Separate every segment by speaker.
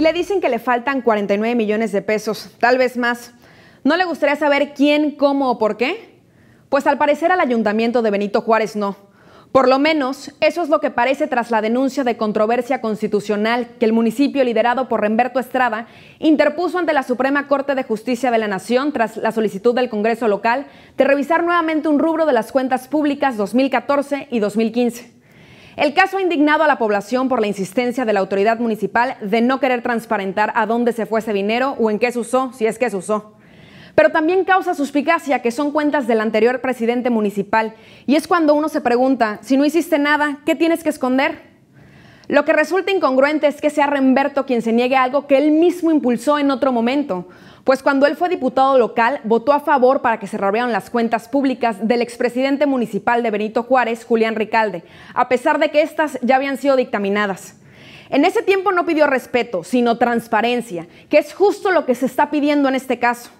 Speaker 1: Y le dicen que le faltan 49 millones de pesos, tal vez más, ¿no le gustaría saber quién, cómo o por qué? Pues al parecer al ayuntamiento de Benito Juárez no. Por lo menos eso es lo que parece tras la denuncia de controversia constitucional que el municipio liderado por Remberto Estrada interpuso ante la Suprema Corte de Justicia de la Nación tras la solicitud del Congreso local de revisar nuevamente un rubro de las cuentas públicas 2014 y 2015. El caso ha indignado a la población por la insistencia de la autoridad municipal de no querer transparentar a dónde se fue ese dinero o en qué se usó, si es que se usó. Pero también causa suspicacia que son cuentas del anterior presidente municipal. Y es cuando uno se pregunta, si no hiciste nada, ¿qué tienes que esconder? Lo que resulta incongruente es que sea Remberto quien se niegue algo que él mismo impulsó en otro momento, pues cuando él fue diputado local votó a favor para que se robean las cuentas públicas del expresidente municipal de Benito Juárez, Julián Ricalde, a pesar de que éstas ya habían sido dictaminadas. En ese tiempo no pidió respeto, sino transparencia, que es justo lo que se está pidiendo en este caso.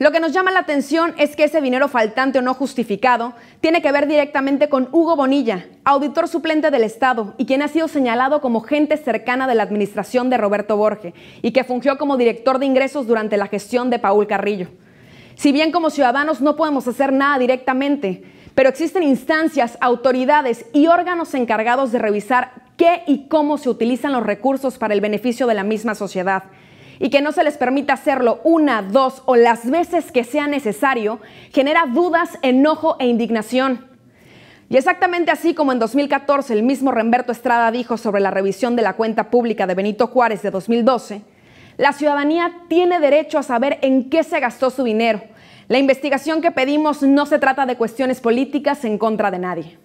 Speaker 1: Lo que nos llama la atención es que ese dinero faltante o no justificado tiene que ver directamente con Hugo Bonilla, auditor suplente del Estado y quien ha sido señalado como gente cercana de la administración de Roberto Borges y que fungió como director de ingresos durante la gestión de Paul Carrillo. Si bien como ciudadanos no podemos hacer nada directamente, pero existen instancias, autoridades y órganos encargados de revisar qué y cómo se utilizan los recursos para el beneficio de la misma sociedad y que no se les permita hacerlo una, dos o las veces que sea necesario, genera dudas, enojo e indignación. Y exactamente así como en 2014 el mismo Remberto Estrada dijo sobre la revisión de la cuenta pública de Benito Juárez de 2012, la ciudadanía tiene derecho a saber en qué se gastó su dinero. La investigación que pedimos no se trata de cuestiones políticas en contra de nadie.